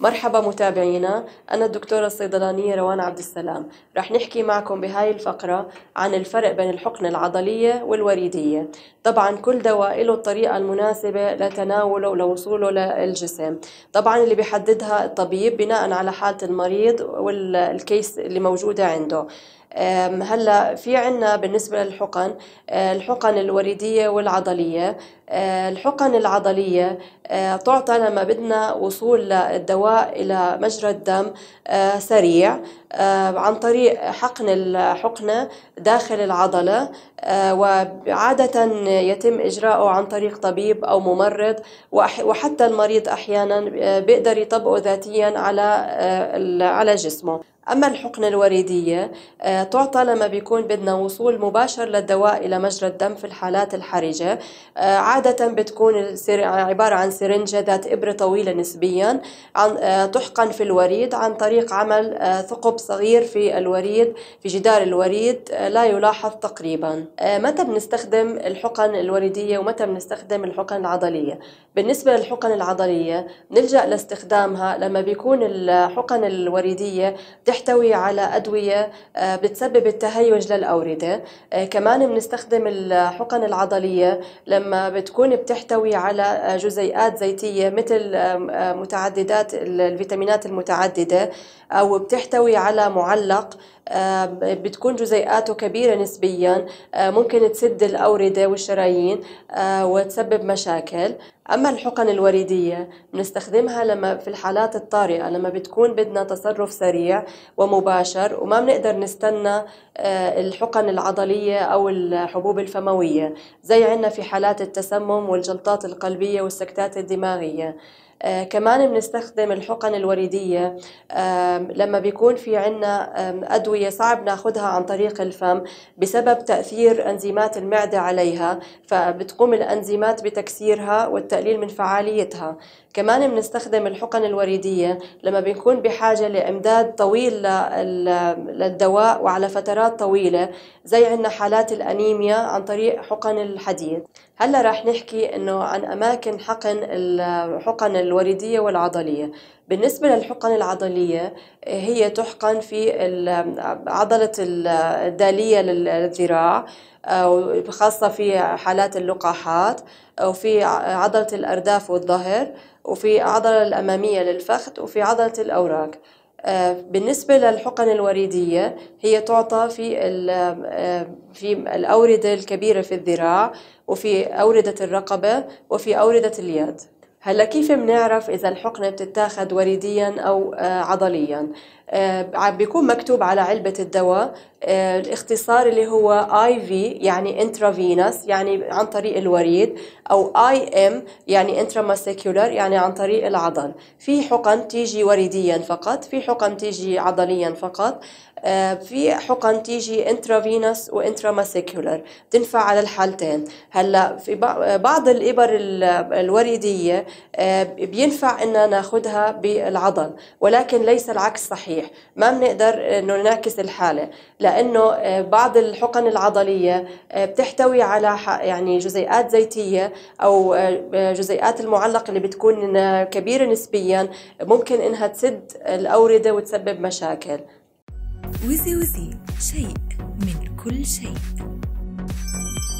مرحبا متابعينا أنا الدكتورة الصيدلانية روان عبد السلام رح نحكي معكم بهاي الفقرة عن الفرق بين الحقنة العضلية والوريدية طبعا كل دواء له الطريقة المناسبة لتناوله ولوصوله للجسم طبعا اللي بيحددها الطبيب بناء على حالة المريض والكيس اللي موجودة عنده هلا في عنا بالنسبة للحقن أه، الحقن الوريدية والعضلية أه، الحقن العضلية أه، تعطى لما بدنا وصول الدواء إلى مجرى الدم سريع عن طريق حقن الحقنة داخل العضلة وعادة يتم إجراءه عن طريق طبيب أو ممرض وحتى المريض أحيانا بيقدر يطبقه ذاتيا على على جسمه أما الحقنة الوريدية آه، تعطى لما بيكون بدنا وصول مباشر للدواء إلى مجرى الدم في الحالات الحرجة آه، عادة بتكون عبارة عن سرنجة ذات إبرة طويلة نسبيا آه، تحقن في الوريد عن طريق عمل ثقب صغير في الوريد في جدار الوريد لا يلاحظ تقريبا متى بنستخدم الحقن الوريدية ومتى بنستخدم الحقن العضلية بالنسبة للحقن العضلية نلجأ لاستخدامها لما بيكون الحقن الوريدية تحت بيحتوي على أدوية آه، بتسبب التهيج للأوردة آه، كمان بنستخدم الحقن العضلية لما بتكون بتحتوي على آه، جزيئات زيتية مثل متعددات الفيتامينات المتعددة أو بتحتوي على معلق بتكون جزيئاته كبيرة نسبيا آه، ممكن تسد الأوردة والشرايين آه، وتسبب مشاكل أما الحقن الوريدية بنستخدمها لما في الحالات الطارئة لما بتكون بدنا تصرف سريع ومباشر وما بنقدر نستنى آه، الحقن العضلية أو الحبوب الفموية زي عنا في حالات التسمم والجلطات القلبية والسكتات الدماغية آه كمان بنستخدم الحقن الوريدية آه لما بيكون في عنا أدوية صعب ناخدها عن طريق الفم بسبب تأثير أنزيمات المعدة عليها فبتقوم الأنزيمات بتكسيرها والتقليل من فعاليتها كمان بنستخدم الحقن الوريدية لما بنكون بحاجة لإمداد طويل للدواء وعلى فترات طويلة زي عنا حالات الأنيميا عن طريق حقن الحديد هلا رح نحكي انه عن اماكن حقن الحقن الوريدية والعضلية بالنسبة للحقن العضلية آه، هي تحقن في آه، عضلة الدالية للذراع آه، خاصة في حالات اللقاحات وفي عضلة الأرداف والظهر وفي عضلة الأمامية للفخذ وفي عضلة الأوراق بالنسبة للحقن الوريدية هي تعطى في في الأوردة الكبيرة في الذراع وفي أوردة الرقبة وفي أوردة اليد هلا كيف بنعرف اذا الحقنه بتتاخد وريديا او آه، عضليا آه، بيكون مكتوب على علبة الدواء آه، الاختصار اللي هو اي في يعني انترافينس يعني عن طريق الوريد او اي ام يعني انتراماسكيولار يعني عن طريق العضل في حقن تيجي وريديا فقط في حقن تيجي عضليا فقط آه، في حقن تيجي وانترا وانتراماسكيولار تنفع على الحالتين هلا في بعض الابر الوريديه بينفع ان ناخذها بالعضل ولكن ليس العكس صحيح صحيح ما بنقدر انه نعكس الحاله لانه آه، بعض الحقن العضليه آه، بتحتوي على يعني جزيئات زيتيه او آه، جزيئات المعلق اللي بتكون كبيره نسبيا ممكن انها تسد الاورده وتسبب مشاكل وزي وزي شيء من كل شيء